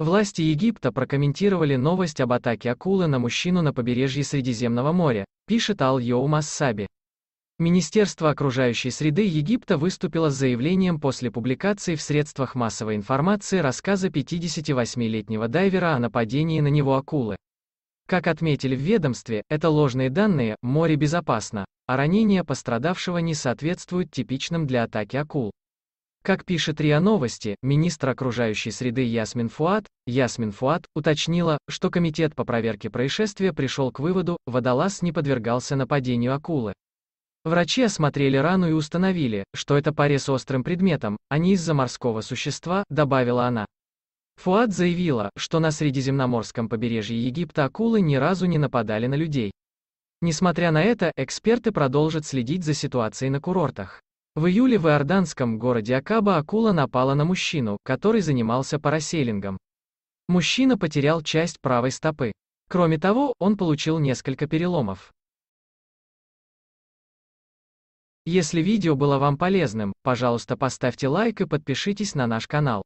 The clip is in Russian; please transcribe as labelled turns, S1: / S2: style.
S1: Власти Египта прокомментировали новость об атаке акулы на мужчину на побережье Средиземного моря, пишет Ал-Йоум Ассаби. Министерство окружающей среды Египта выступило с заявлением после публикации в средствах массовой информации рассказа 58-летнего дайвера о нападении на него акулы. Как отметили в ведомстве, это ложные данные, море безопасно, а ранения пострадавшего не соответствуют типичным для атаки акул. Как пишет РИА Новости, министр окружающей среды Ясмин Фуат, Ясмин Фуат уточнила, что комитет по проверке происшествия пришел к выводу, водолаз не подвергался нападению акулы. Врачи осмотрели рану и установили, что это порез острым предметом, а не из-за морского существа, добавила она. Фуат заявила, что на средиземноморском побережье Египта акулы ни разу не нападали на людей. Несмотря на это, эксперты продолжат следить за ситуацией на курортах. В июле в иорданском городе Акаба акула напала на мужчину, который занимался параселингом. Мужчина потерял часть правой стопы. Кроме того, он получил несколько переломов. Если видео было вам полезным, пожалуйста поставьте лайк и подпишитесь на наш канал.